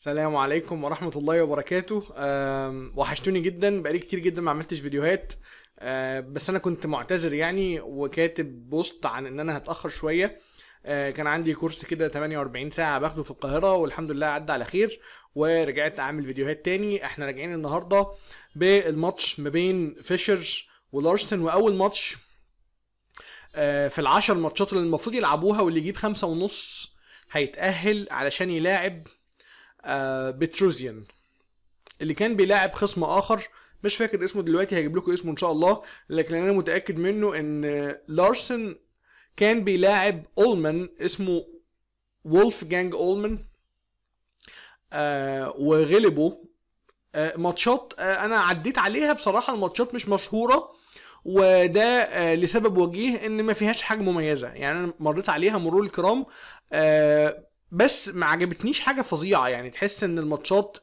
السلام عليكم ورحمة الله وبركاته وحشتوني جدا بقالي كتير جدا ما عملتش فيديوهات بس انا كنت معتذر يعني وكاتب بوست عن ان انا هتأخر شوية كان عندي كورس كده 48 ساعة باخده في القاهرة والحمد لله عدى على خير ورجعت اعمل فيديوهات تاني احنا راجعين النهاردة بالماتش ما بين فيشر ولارسن واول ماتش في العشر ماتشات اللي المفروض يلعبوها واللي يجيب خمسة ونص هيتأهل علشان يلاعب آه، بتروزيان اللي كان بيلاعب خصم اخر مش فاكر اسمه دلوقتي هجيب لكم اسمه ان شاء الله لكن انا متاكد منه ان لارسن كان بيلاعب اولمان اسمه وولف جانج اولمان آه، وغلبه آه، ماتشات انا عديت عليها بصراحه الماتشات مش مشهوره وده لسبب وجيه ان ما فيهاش حاجه مميزه يعني انا مريت عليها مرور الكرام بس ما عجبتنيش حاجه فظيعه يعني تحس ان الماتشات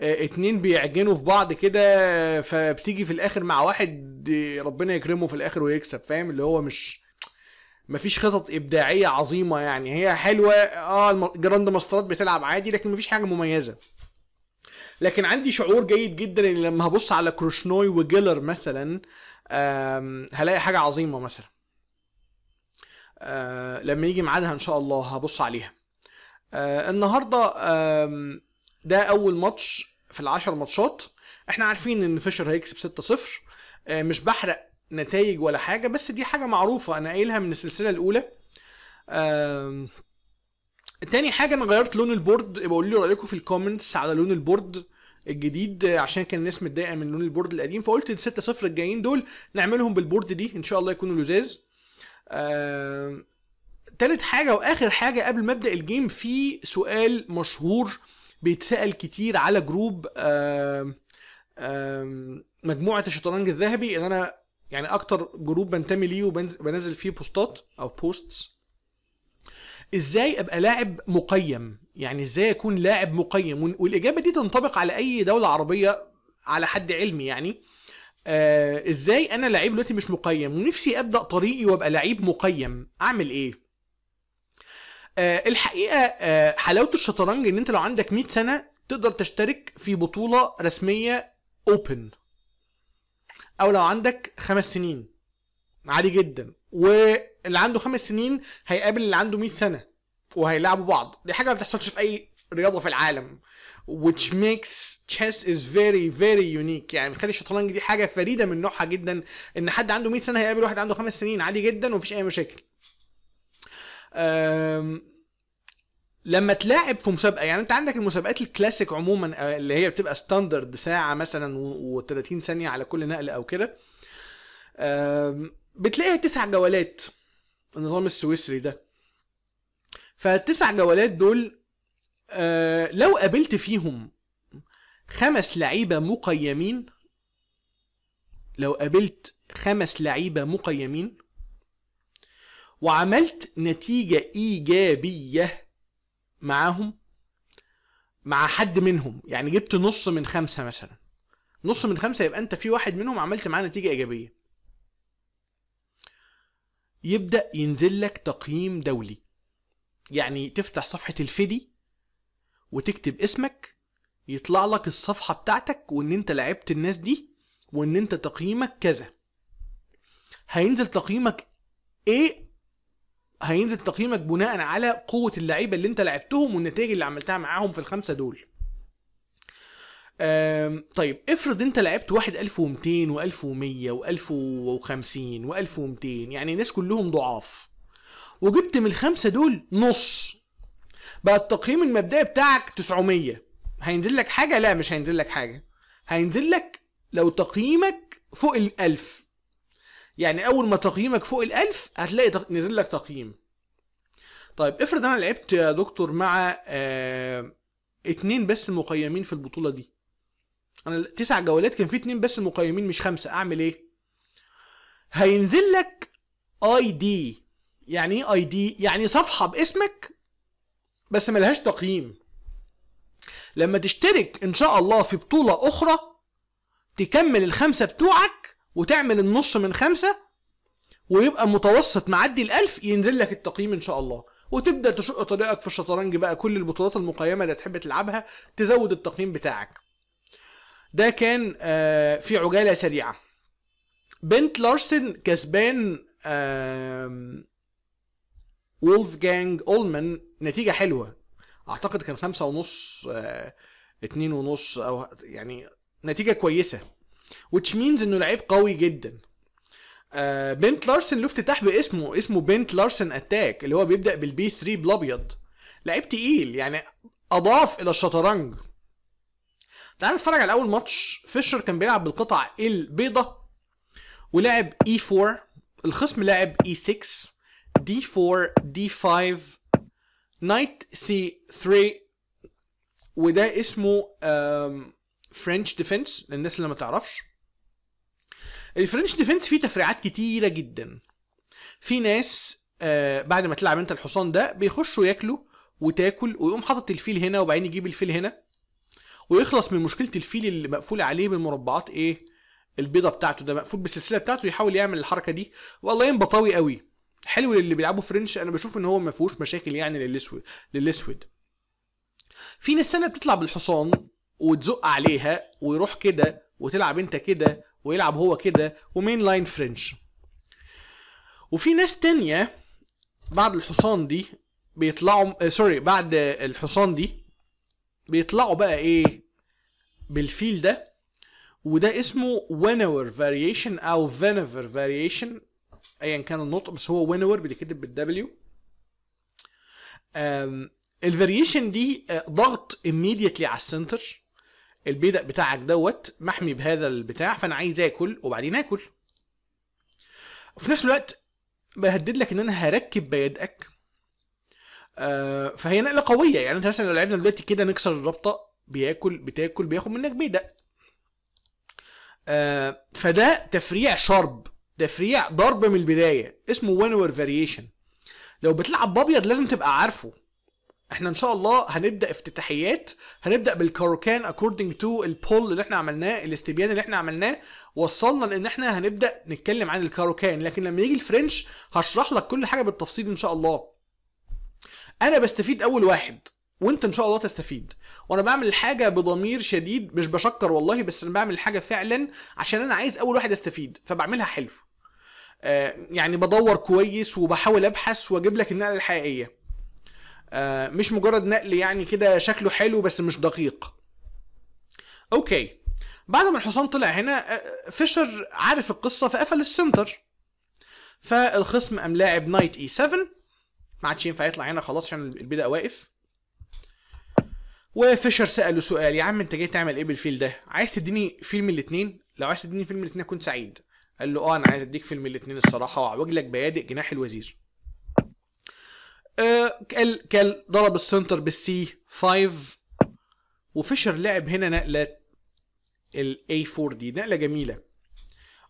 آه، اتنين بيعجنوا في بعض كده فبتيجي في الاخر مع واحد ربنا يكرمه في الاخر ويكسب فاهم اللي هو مش مفيش خطط ابداعيه عظيمه يعني هي حلوه اه جراند ماسترات بتلعب عادي لكن مفيش حاجه مميزه لكن عندي شعور جيد جدا ان لما هبص على كروشنوي وجيلر مثلا هلاقي حاجه عظيمه مثلا آه، لما يجي ميعادها ان شاء الله هبص عليها آه النهارده آه ده اول ماتش في العشر ماتشات احنا عارفين ان فيشر هيكسب 6-0 آه مش بحرق نتائج ولا حاجه بس دي حاجه معروفه انا قايلها من السلسله الاولى آه تاني حاجه انا غيرت لون البورد بقول لي رايكم في الكومنتس على لون البورد الجديد عشان كان الناس متضايقه من لون البورد القديم فقلت ال 6 0 الجايين دول نعملهم بالبورد دي ان شاء الله يكونوا لزاز آه تالت حاجه واخر حاجه قبل ما ابدا الجيم في سؤال مشهور بيتسال كتير على جروب مجموعه الشطرنج الذهبي اللي انا يعني اكتر جروب بنتمي ليه وبنزل فيه بوستات او بوستس ازاي ابقى لاعب مقيم يعني ازاي اكون لاعب مقيم والاجابه دي تنطبق على اي دوله عربيه على حد علمي يعني آه ازاي انا لعيب دلوقتي مش مقيم ونفسي ابدا طريقي وابقى لعيب مقيم اعمل ايه آه، الحقيقه آه، حلاوه الشطرنج ان انت لو عندك 100 سنه تقدر تشترك في بطوله رسميه اوبن او لو عندك خمس سنين عادي جدا واللي عنده خمس سنين هيقابل اللي عنده 100 سنه وهيلعبوا بعض دي حاجه ما بتحصلش في اي رياضه في العالم which makes chess is very very unique يعني خلي الشطرنج دي حاجه فريده من نوعها جدا ان حد عنده 100 سنه هيقابل واحد عنده خمس سنين عادي جدا ومفيش اي مشاكل لما تلاعب في مسابقه يعني انت عندك المسابقات الكلاسيك عموما آه، اللي هي بتبقى ستاندرد ساعه مثلا و30 ثانيه على كل نقل او كده بتلاقيها تسع جولات النظام السويسري ده فالتسع جولات دول آه، لو قابلت فيهم خمس لعيبه مقيمين لو قابلت خمس لعيبه مقيمين وعملت نتيجة إيجابية معاهم مع حد منهم يعني جبت نص من خمسة مثلا نص من خمسة يبقى أنت في واحد منهم عملت معاه نتيجة إيجابية يبدأ ينزل لك تقييم دولي يعني تفتح صفحة الفيدي وتكتب اسمك يطلع لك الصفحة بتاعتك وإن أنت لعبت الناس دي وإن أنت تقييمك كذا هينزل تقييمك ايه هينزل تقييمك بناء على قوه اللعيبه اللي انت لعبتهم والنتائج اللي عملتها معاهم في الخمسه دول طيب افرض انت لعبت واحد 1200 و1100 و1050 و1200 يعني الناس كلهم ضعاف وجبت من الخمسه دول نص بقى التقييم المبدئي بتاعك 900 هينزل لك حاجه لا مش هينزل لك حاجه هينزل لك لو تقييمك فوق ال 1000 يعني اول ما تقييمك فوق الالف هتلاقي تق... نزل لك تقييم طيب افرض انا لعبت يا دكتور مع آه... اتنين بس مقيمين في البطوله دي انا تسع جولات كان في اتنين بس مقيمين مش خمسه اعمل ايه هينزل لك اي دي يعني ايه اي دي يعني صفحه باسمك بس ملهاش تقييم لما تشترك ان شاء الله في بطوله اخرى تكمل الخمسه بتوعك وتعمل النص من خمسة ويبقى متوسط معدي الألف ينزل لك التقييم إن شاء الله وتبدأ تشق طريقك في الشطرنج بقى كل البطولات المقيمة اللي تحب تلعبها تزود التقييم بتاعك ده كان آه، في عجالة سريعة بنت لارسن كسبان وولف جانج اولمان نتيجه حلوه اعتقد كان خمسة ونص آه، اتنين ونص او يعني نتيجه كويسه which means انه لعيب قوي جدا آه، بنت لارسن له افتتاح باسمه اسمه بنت لارسن اتاك اللي هو بيبدا بالبي 3 بالابيض لعيب تقيل يعني اضاف الى الشطرنج تعال نتفرج على اول ماتش فيشر كان بيلعب بالقطع البيضة ولعب اي e 4 الخصم لعب اي 6 دي 4 دي 5 نايت سي 3 وده اسمه فرنش ديفنس للناس اللي ما تعرفش الفرنش ديفنس فيه تفريعات كتيره جدا في ناس آه بعد ما تلعب انت الحصان ده بيخشوا ياكلوا وتاكل ويقوم حاطط الفيل هنا وبعدين يجيب الفيل هنا ويخلص من مشكله الفيل اللي مقفول عليه بالمربعات ايه البيضه بتاعته ده مقفول بالسلسله بتاعته يحاول يعمل الحركه دي والله بطاوي قوي حلو للي بيلعبوا فرنش انا بشوف ان هو ما فيهوش مشاكل يعني للاسود للاسود في ناس تانية بتطلع بالحصان وتزق عليها ويروح كده وتلعب انت كده ويلعب هو كده ومين لاين فرنش وفي ناس تانية بعد الحصان دي بيطلعوا آه، سوري بعد الحصان دي بيطلعوا بقى ايه بالفيل ده وده اسمه وينور فاريشن او فينيفر فاريشن ايا كان النطق بس هو وينور بيتكتب بالدبليو الفاريشن دي آه، ضغط immediately على السنتر البيدق بتاعك دوت محمي بهذا البتاع فانا عايز اكل وبعدين اكل وفي نفس الوقت بهدد لك ان انا هركب بيدقك آه فهي نقله قويه يعني انت مثلا لو لعبنا دلوقتي كده نكسر الرابطه بياكل بتاكل بياخد منك بيدق آه فده تفريع شرب تفريع ضرب من البدايه اسمه وان اور فاريشن لو بتلعب بابيض لازم تبقى عارفه احنا ان شاء الله هنبدا افتتاحيات هنبدا بالكاروكان اكوردنج تو البول اللي احنا عملناه الاستبيان اللي احنا عملناه وصلنا لان احنا هنبدا نتكلم عن الكاروكان لكن لما يجي الفرنش هشرح لك كل حاجه بالتفصيل ان شاء الله انا بستفيد اول واحد وانت ان شاء الله تستفيد وانا بعمل الحاجه بضمير شديد مش بشكر والله بس انا بعمل الحاجه فعلا عشان انا عايز اول واحد استفيد فبعملها حلو آه يعني بدور كويس وبحاول ابحث واجيب لك النقله الحقيقيه آه، مش مجرد نقل يعني كده شكله حلو بس مش دقيق اوكي بعد ما الحصان طلع هنا آه، فيشر عارف القصه فقفل السنتر فالخصم قام لاعب نايت اي 7 ما عادش ينفع يطلع هنا خلاص عشان البيدا واقف وفيشر ساله سؤال يا عم انت جاي تعمل ايه بالفيل ده عايز تديني فيلم الاثنين لو عايز تديني فيلم الاثنين اكون سعيد قال له اه انا عايز اديك فيلم الاثنين الصراحه واعوج لك بيادق جناح الوزير آه، كال كال ضرب السنتر بالسي 5 وفيشر لعب هنا نقله ال a 4 دي نقله جميله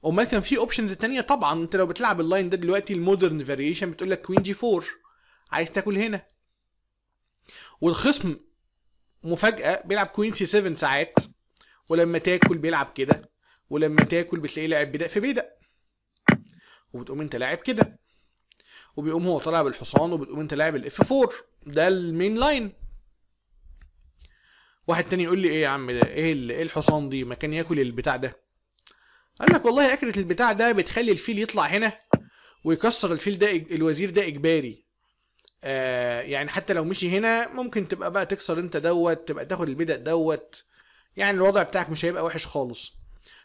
امال كان في اوبشنز تانية طبعا انت لو بتلعب اللاين ده دلوقتي المودرن فاريشن بتقول لك كوين جي 4 عايز تاكل هنا والخصم مفاجاه بيلعب كوين سي 7 ساعات ولما تاكل بيلعب كده ولما تاكل بتلاقيه لاعب بدأ في بدا وبتقوم انت لاعب كده وبيقوم هو طالع بالحصان وبتقوم انت لاعب الاف 4 ده المين لاين واحد تاني يقول لي ايه يا عم ده إيه, ايه الحصان دي ما كان ياكل البتاع ده قال لك والله اكله البتاع ده بتخلي الفيل يطلع هنا ويكسر الفيل ده الوزير ده اجباري آه يعني حتى لو مشي هنا ممكن تبقى بقى تكسر انت دوت تبقى تاخد البدق دوت يعني الوضع بتاعك مش هيبقى وحش خالص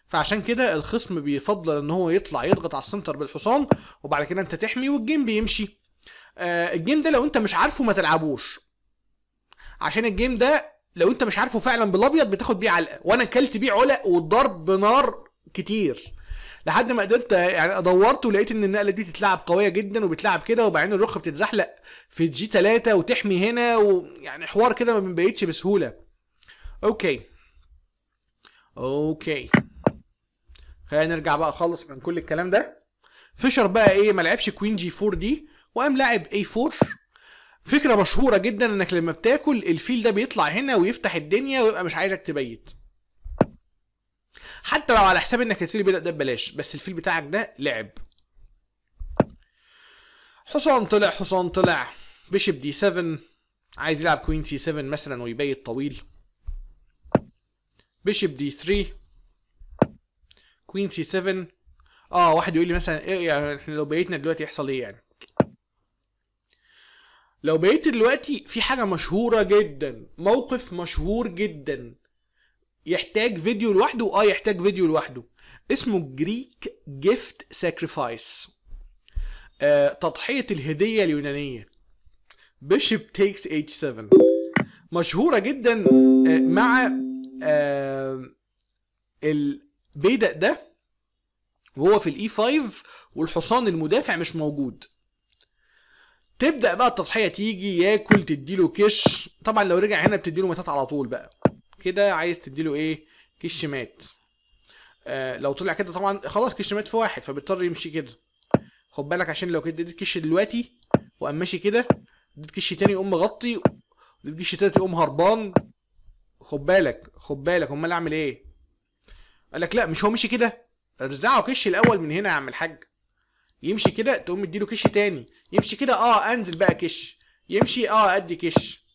فعشان كده الخصم بيفضل ان هو يطلع يضغط على السنتر بالحصان وبعد كده انت تحمي والجيم بيمشي آه الجيم ده لو انت مش عارفه ما تلعبوش عشان الجيم ده لو انت مش عارفه فعلا بالابيض بتاخد بيه علقه وانا اكلت بيه علق وضرب بنار كتير لحد ما قدرت يعني دورت ولقيت ان النقله دي بتتلعب قويه جدا وبتلعب كده وبعدين الرخ بتتزحلق في جي 3 وتحمي هنا ويعني حوار كده ما بيتش بسهوله اوكي اوكي خلينا نرجع بقى خالص من كل الكلام ده فيشر بقى ايه ما لعبش كوين جي 4 دي وقام لاعب اي 4 فكره مشهوره جدا انك لما بتاكل الفيل ده بيطلع هنا ويفتح الدنيا ويبقى مش عايزك تبيت حتى لو على حساب انك هتسيب البيت ده ببلاش بس الفيل بتاعك ده لعب حصان طلع حصان طلع بيشب دي 7 عايز يلعب كوين سي 7 مثلا ويبيت طويل بيشب دي 3 كوين سي 7 اه واحد يقول لي مثلا ايه يعني احنا لو بيتنا دلوقتي يحصل ايه يعني لو بقيت دلوقتي في حاجه مشهوره جدا موقف مشهور جدا يحتاج فيديو لوحده اه يحتاج فيديو لوحده اسمه جريك جيفت ساكريفايس تضحيه الهديه اليونانيه بيشب تيكس اتش 7 مشهوره جدا آه، مع آه ال بيدق ده وهو في الاي 5 والحصان المدافع مش موجود تبدا بقى التضحيه تيجي ياكل تديله كش طبعا لو رجع هنا بتديله ماتات على طول بقى كده عايز تديله ايه كش مات آه لو طلع كده طبعا خلاص كش مات في واحد فبيضطر يمشي كده خد بالك عشان لو كده اديت كش دلوقتي وقام ماشي كده اديت كش تاني يقوم مغطي اديت كش تالت يقوم هربان خد بالك خد بالك امال اعمل ايه قال لك لا مش هو مشي كده ارزعه كش الاول من هنا يا عم الحاج يمشي كده تقوم مديله كش تاني يمشي كده اه انزل بقى كش يمشي اه ادي كش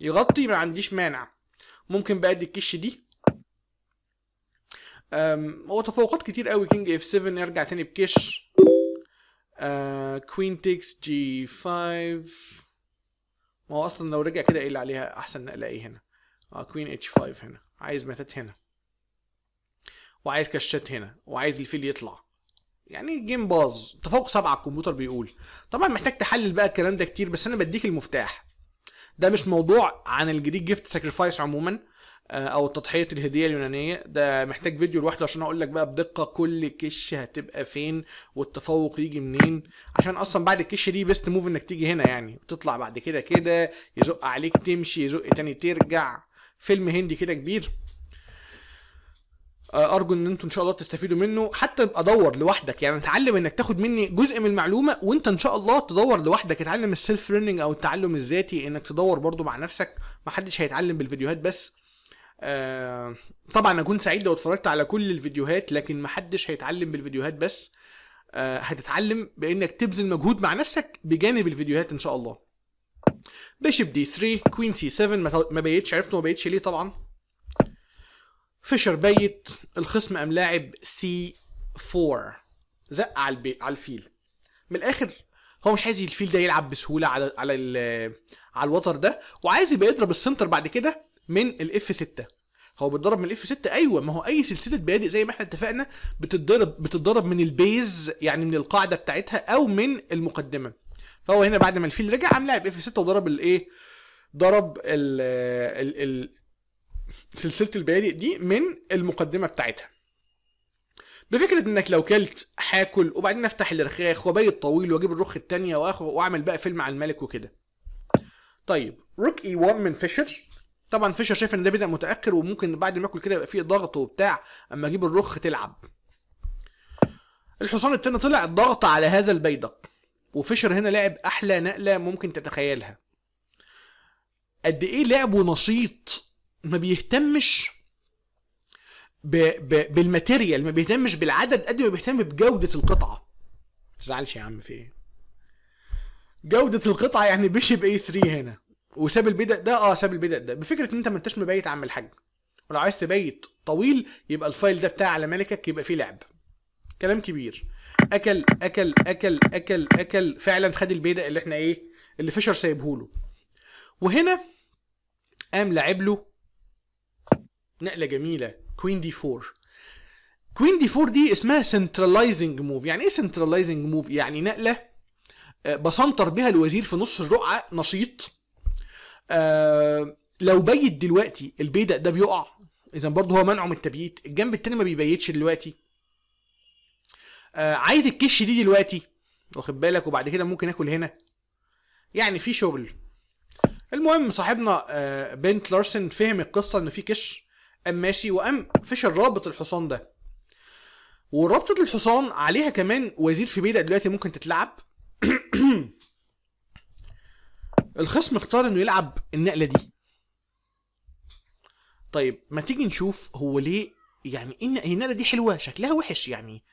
يغطي ما عنديش مانع ممكن بقى ادي الكش دي هو تفوقات كتير قوي كينج اف 7 يرجع تاني بكش كوين تيكس جي 5 ما هو اصلا لو رجع كده ايه اللي عليها احسن نقله ايه هنا اه كوين اتش 5 هنا عايز ماتت هنا وعايز كشات هنا وعايز الفيل يطلع يعني جيم باظ تفوق سبعة الكمبيوتر بيقول طبعا محتاج تحلل بقى الكلام ده كتير بس انا بديك المفتاح ده مش موضوع عن الجديد جيفت ساكريفايس عموما آه، او تضحيه الهديه اليونانيه ده محتاج فيديو لوحده عشان اقول لك بقى بدقه كل كش هتبقى فين والتفوق يجي منين عشان اصلا بعد الكش دي بيست موف انك تيجي هنا يعني وتطلع بعد كده كده يزق عليك تمشي يزق تاني ترجع فيلم هندي كده كبير ارجو ان انتوا ان شاء الله تستفيدوا منه حتى ادور لوحدك يعني اتعلم انك تاخد مني جزء من المعلومه وانت ان شاء الله تدور لوحدك اتعلم السيلف ليرنينج او التعلم الذاتي انك تدور برضو مع نفسك محدش هيتعلم بالفيديوهات بس آه طبعا اكون سعيد لو اتفرجت على كل الفيديوهات لكن محدش هيتعلم بالفيديوهات بس آه هتتعلم بانك تبذل مجهود مع نفسك بجانب الفيديوهات ان شاء الله بيشب دي 3 كوين سي 7 ما بقيتش عرفته ما بقيتش ليه طبعا فيشر بيت الخصم قام لاعب سي 4 زق على البي... على الفيل من الاخر هو مش عايز الفيل ده يلعب بسهوله على على ال... على الوتر ده وعايز يبقى يضرب السنتر بعد كده من الاف 6 هو بيتضرب من الاف 6 ايوه ما هو اي سلسله بادئ زي ما احنا اتفقنا بتتضرب بتتضرب من البيز يعني من القاعده بتاعتها او من المقدمه فهو هنا بعد ما الفيل رجع قام لاعب اف 6 وضرب الايه ضرب ال ال سلسله البادئ دي من المقدمه بتاعتها بفكره انك لو كلت هاكل وبعدين افتح الرخاخ وابيت طويل واجيب الرخ التانية واعمل بقى فيلم على الملك وكده طيب روك اي 1 من فيشر طبعا فيشر شايف ان ده بدا متاخر وممكن بعد ما اكل كده يبقى فيه ضغط وبتاع اما اجيب الرخ تلعب الحصان التاني طلع ضغط على هذا البيدق وفيشر هنا لعب احلى نقله ممكن تتخيلها قد ايه لعبه نشيط ما بيهتمش ب... ب... بالماتيريال ما بيهتمش بالعدد قد ما بيهتم بجوده القطعه تزعلش يا عم في ايه جوده القطعه يعني بيشب اي 3 هنا وساب البدء ده اه ساب البدء ده بفكره ان انت ما انتش مبيت عم الحاج ولو عايز تبيت طويل يبقى الفايل ده بتاع على ملكك يبقى فيه لعب كلام كبير اكل اكل اكل اكل اكل فعلا خد البيدق اللي احنا ايه اللي فيشر له وهنا قام لعب له نقله جميله كوين دي 4 كوين دي 4 دي اسمها سنترلايزنج موف يعني ايه سنترلايزنج موف يعني نقله آه، بسنطر بها الوزير في نص الرقعه نشيط آه، لو بيت دلوقتي البيدق ده بيقع اذا برضه هو منعه من التبييت الجنب التاني ما بيبيتش دلوقتي آه، عايز الكش دي دلوقتي واخد بالك وبعد كده ممكن اكل هنا يعني في شغل المهم صاحبنا بنت لارسن فهم القصه ان في كش قام ماشي وقام فشل رابط الحصان ده ورابطه الحصان عليها كمان وزير في بيدق دلوقتي ممكن تتلعب الخصم اختار انه يلعب النقله دي طيب ما تيجي نشوف هو ليه يعني ان النقله دي حلوه شكلها وحش يعني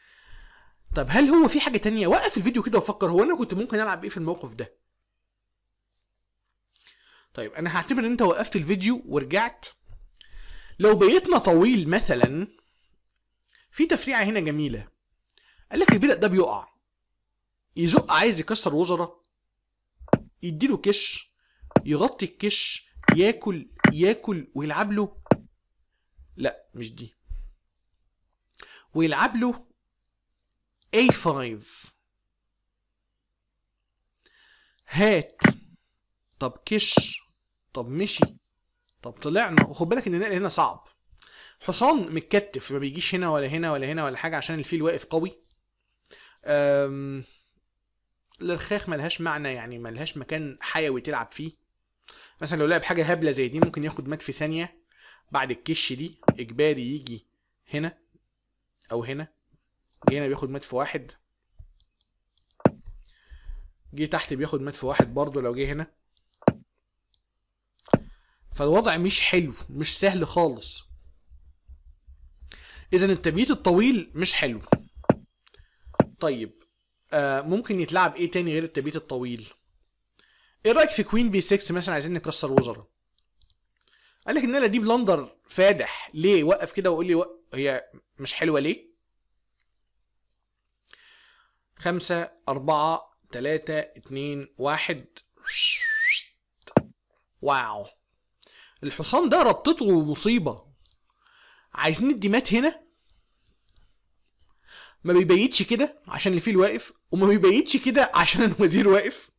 طب هل هو في حاجه تانية وقف الفيديو كده وفكر هو انا كنت ممكن العب ايه في الموقف ده طيب انا هعتبر ان انت وقفت الفيديو ورجعت لو بيتنا طويل مثلا في تفريعه هنا جميله قال لك البيدق ده بيقع يزق عايز يكسر وزراء يديله كش يغطي الكش ياكل ياكل ويلعب له لا مش دي ويلعب له A5 هات طب كش طب مشي طب طلعنا وخد بالك ان النقل هنا صعب حصان متكتف ما بيجيش هنا ولا هنا ولا هنا ولا حاجه عشان الفيل واقف قوي امم الرخاخ ملهاش معنى يعني ملهاش مكان حيوي تلعب فيه مثلا لو لعب حاجه هبله زي دي ممكن ياخد مات في ثانيه بعد الكش دي اجباري يجي هنا او هنا جه هنا بياخد مات في واحد جه تحت بياخد مات في واحد برضه لو جه هنا فالوضع مش حلو مش سهل خالص اذا التبييت الطويل مش حلو طيب آه ممكن يتلعب ايه تاني غير التبييت الطويل ايه رايك في كوين بي 6 مثلا عايزين نكسر وزراء قال لك انا دي بلندر فادح ليه وقف كده وقول لي و... هي مش حلوه ليه خمسة أربعة تلاتة اتنين واحد واو الحصان ده ربطته مصيبه عايزين الديمات هنا ما بيبيتش كده عشان الفيل واقف وما بيبيتش كده عشان الوزير واقف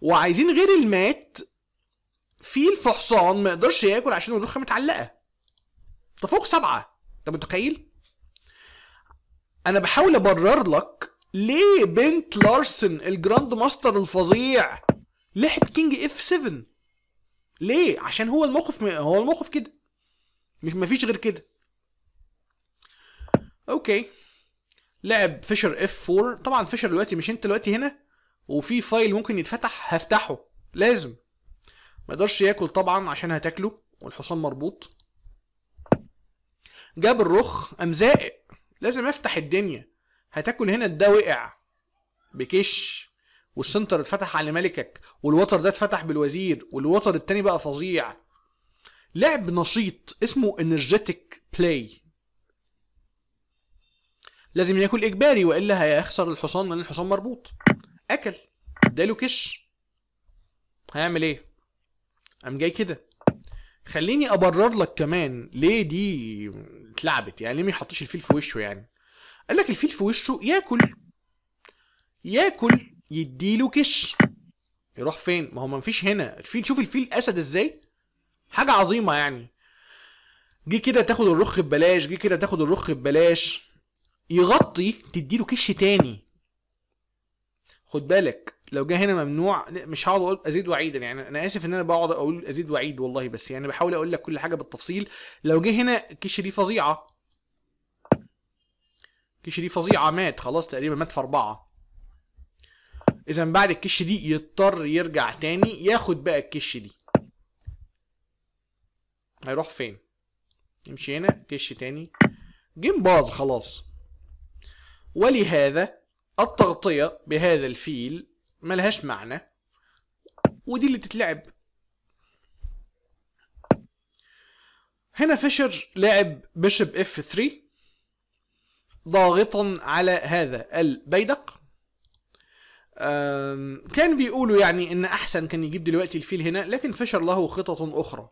وعايزين غير المات فيل في حصان ما يقدرش ياكل عشان الرخه متعلقه ده فوق سبعه انت متخيل انا بحاول ابرر لك ليه بنت لارسن الجراند ماستر الفظيع لعب كينج اف 7 ليه عشان هو الموقف م... هو الموقف كده مش مفيش غير كده اوكي لعب فيشر اف 4 طبعا فيشر دلوقتي مش انت دلوقتي هنا وفي فايل ممكن يتفتح هفتحه لازم ما يقدرش ياكل طبعا عشان هتاكله والحصان مربوط جاب الرخ قام زائق لازم افتح الدنيا هتاكل هنا ده وقع بكش والسنتر اتفتح على ملكك والوتر ده اتفتح بالوزير والوتر التاني بقى فظيع لعب نشيط اسمه انرجيتك بلاي لازم ياكل اجباري والا هيخسر الحصان لان الحصان مربوط اكل اداله كش هيعمل ايه قام جاي كده خليني ابرر لك كمان ليه دي اتلعبت يعني ليه ما يحطش الفيل في وشه يعني قال لك الفيل في وشه ياكل ياكل يديله كش يروح فين ما هو ما فيش هنا الفيل شوف الفيل اسد ازاي حاجه عظيمه يعني جه كده تاخد الرخ ببلاش جه كده تاخد الرخ ببلاش يغطي تديله كش تاني خد بالك لو جه هنا ممنوع مش هقعد اقول ازيد وعيدا يعني انا اسف ان انا بقعد اقول ازيد وعيد والله بس يعني بحاول اقول لك كل حاجه بالتفصيل لو جه هنا الكش دي فظيعه الكش دي فظيعه مات خلاص تقريبا مات في اربعه اذا بعد الكش دي يضطر يرجع تاني ياخد بقى الكش دي هيروح فين يمشي هنا كش تاني جيم باظ خلاص ولهذا التغطية بهذا الفيل ملهاش معنى ودي اللي تتلعب هنا فيشر لعب بيشب اف 3 ضاغطا على هذا البيدق كان بيقولوا يعني ان احسن كان يجيب دلوقتي الفيل هنا لكن فشل له خطط اخرى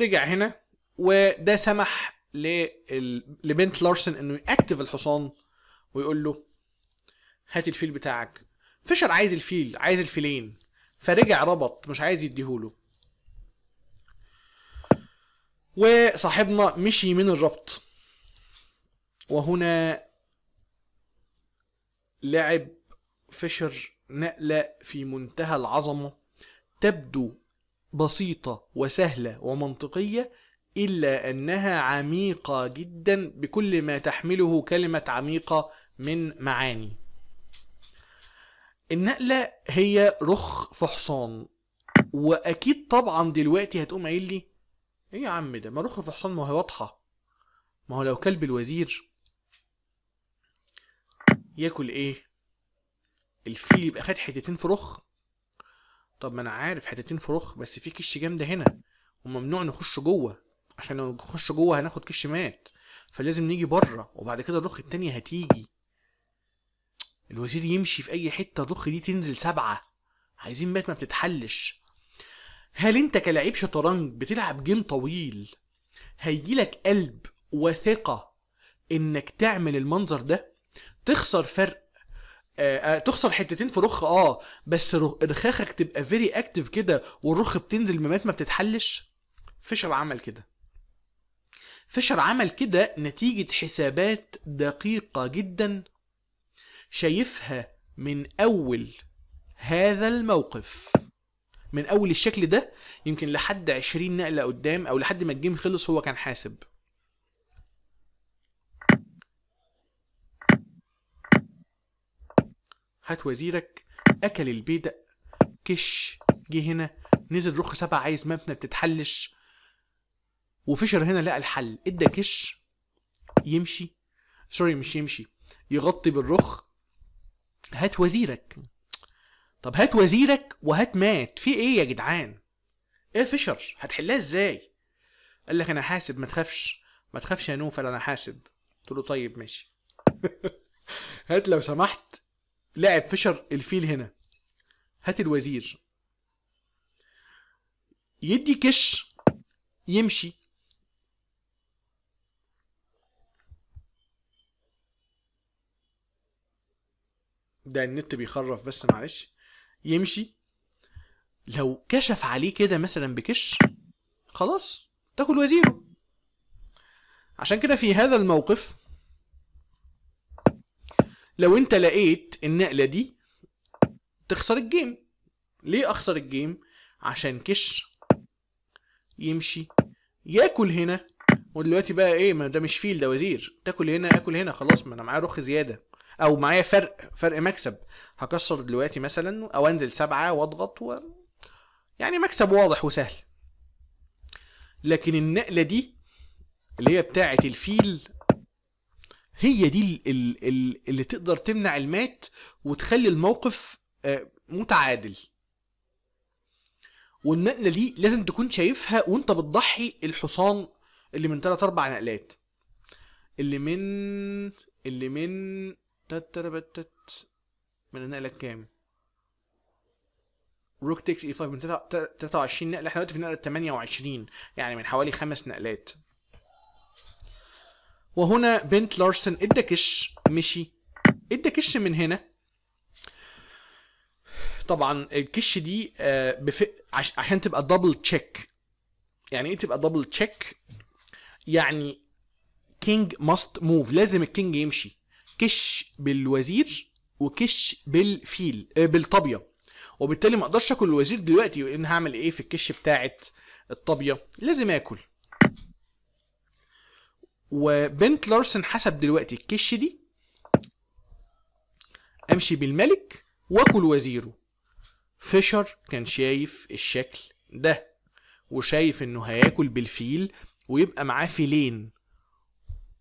رجع هنا وده سمح لبنت لارسن انه يأكتف الحصان ويقول له هات الفيل بتاعك فشر عايز الفيل عايز الفيلين فرجع ربط مش عايز يديهوله وصاحبنا مشي من الربط وهنا لعب فيشر نقلة في منتهى العظمة تبدو بسيطة وسهلة ومنطقية إلا أنها عميقة جدا بكل ما تحمله كلمة عميقة من معاني النقلة هي رخ فحصان وأكيد طبعا دلوقتي هتقوم قايل لي إيه يا عم ده ما رخ فحصان ما هي واضحة ما هو لو كلب الوزير ياكل ايه الفيل يبقى خد حتتين فرخ طب ما انا عارف حتتين فرخ بس في كش جامده هنا وممنوع نخش جوه عشان لو نخش جوه هناخد كش مات فلازم نيجي بره وبعد كده الرخ التانية هتيجي الوزير يمشي في اي حته الرخ دي تنزل سبعه عايزين مات ما بتتحلش هل انت كلاعب شطرنج بتلعب جيم طويل هيجيلك قلب وثقه انك تعمل المنظر ده تخسر فرق آه،, آه تخسر حتتين في رخ اه بس رخاخك تبقى فيري اكتف كده والرخ بتنزل ممات ما بتتحلش فيشر عمل كده فيشر عمل كده نتيجة حسابات دقيقة جدا شايفها من أول هذا الموقف من أول الشكل ده يمكن لحد 20 نقلة قدام أو لحد ما الجيم خلص هو كان حاسب هات وزيرك اكل البيدق كش جه هنا نزل رخ سبع عايز مبنى بتتحلش وفشر هنا لقى الحل ادى كش يمشي سوري مش يمشي يغطي بالرخ هات وزيرك طب هات وزيرك وهات مات في ايه يا جدعان ايه فشر هتحلها ازاي قال لك انا حاسب ما تخافش ما تخافش يا نوفل انا حاسب قلت له طيب ماشي هات لو سمحت لاعب فشر الفيل هنا هات الوزير يدي كش يمشي ده النت بيخرف بس معلش يمشي لو كشف عليه كده مثلا بكش خلاص تاكل وزيره عشان كده في هذا الموقف لو انت لقيت النقله دي تخسر الجيم ليه اخسر الجيم عشان كش يمشي ياكل هنا ودلوقتي بقى ايه ما ده مش فيل ده وزير تاكل هنا اكل هنا خلاص ما انا معايا رخ زياده او معايا فرق فرق مكسب هكسر دلوقتي مثلا او انزل سبعه واضغط و... يعني مكسب واضح وسهل لكن النقله دي اللي هي بتاعه الفيل هي دي اللي تقدر تمنع المات وتخلي الموقف آه، متعادل والنقله دي لازم تكون شايفها وانت بتضحي الحصان اللي من ثلاث اربع نقلات اللي من اللي من تتربتت من النقله الكام روك تيكس اي 5 من 23 نقله احنا دلوقتي في النقله 28 يعني من حوالي خمس نقلات وهنا بنت لارسن ادى كش مشي ادى كش من هنا طبعا الكش دي آه، عشان تبقى دبل تشيك يعني ايه تبقى دبل تشيك يعني كينج ماست موف لازم الكينج يمشي كش بالوزير وكش بالفيل آه، بالطابيه وبالتالي ما اقدرش اكل الوزير دلوقتي وان هعمل ايه في الكش بتاعه الطابيه لازم اكل وبنت لارسن حسب دلوقتي الكش دي امشي بالملك واكل وزيره فيشر كان شايف الشكل ده وشايف انه هياكل بالفيل ويبقى معاه فيلين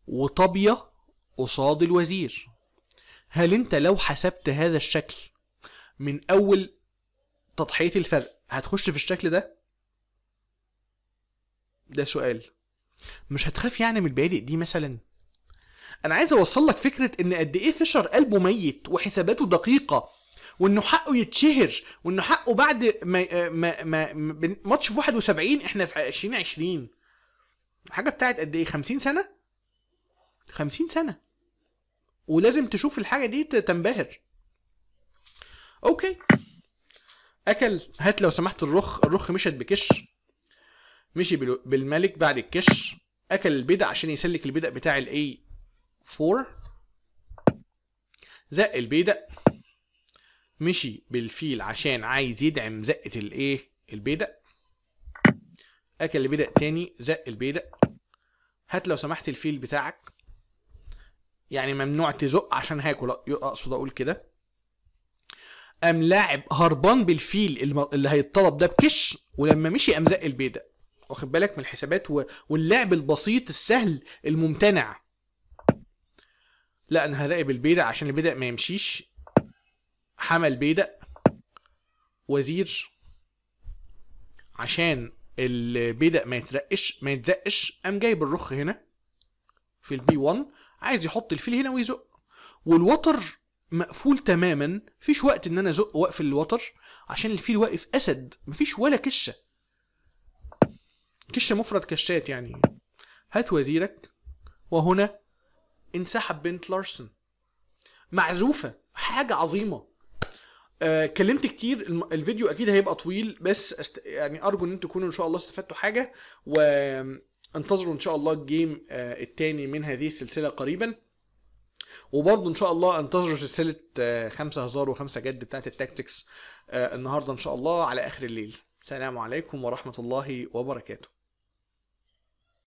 وطابية قصاد الوزير هل انت لو حسبت هذا الشكل من اول تضحية الفرق هتخش في الشكل ده ده سؤال مش هتخاف يعني من البادئ دي مثلا انا عايز اوصل لك فكره ان قد ايه فيشر قلبه ميت وحساباته دقيقه وانه حقه يتشهر وانه حقه بعد ما ما ما ماتش في 71 احنا في 2020 حاجه بتاعت قد ايه 50 سنه 50 سنه ولازم تشوف الحاجه دي تنبهر اوكي اكل هات لو سمحت الرخ الرخ مشت بكش مشي بالملك بعد الكش اكل البيدق عشان يسلك البدع بتاع الاي 4 زق البيدق مشي بالفيل عشان عايز يدعم زقه الايه البيدق اكل البدع تاني زق البيدق هات لو سمحت الفيل بتاعك يعني ممنوع تزق عشان هاكل اقصد اقول كده قام لاعب هربان بالفيل اللي هيتطلب ده بكش ولما مشي قام زق البيدق واخد بالك من الحسابات واللعب البسيط السهل الممتنع لا انا هراقب البيدق عشان البيدق ما يمشيش حمل بيدق وزير عشان البيدق ما يترقش ما يتزقش قام جايب الرخ هنا في البي 1 عايز يحط الفيل هنا ويزق والوتر مقفول تماما مفيش وقت ان انا ازق واقفل الوتر عشان الفيل واقف اسد مفيش ولا كشه كش مفرد كشات يعني هات وزيرك وهنا انسحب بنت لارسن معزوفه حاجه عظيمه آه كلمت كتير الفيديو اكيد هيبقى طويل بس أست... يعني ارجو ان انتوا تكونوا ان شاء الله استفدتوا حاجه وانتظروا ان شاء الله الجيم آه الثاني من هذه السلسله قريبا وبرضه ان شاء الله انتظروا سلسله آه خمسة هزار وخمسة جد بتاعت التاكتكس آه النهارده ان شاء الله على اخر الليل سلام عليكم ورحمه الله وبركاته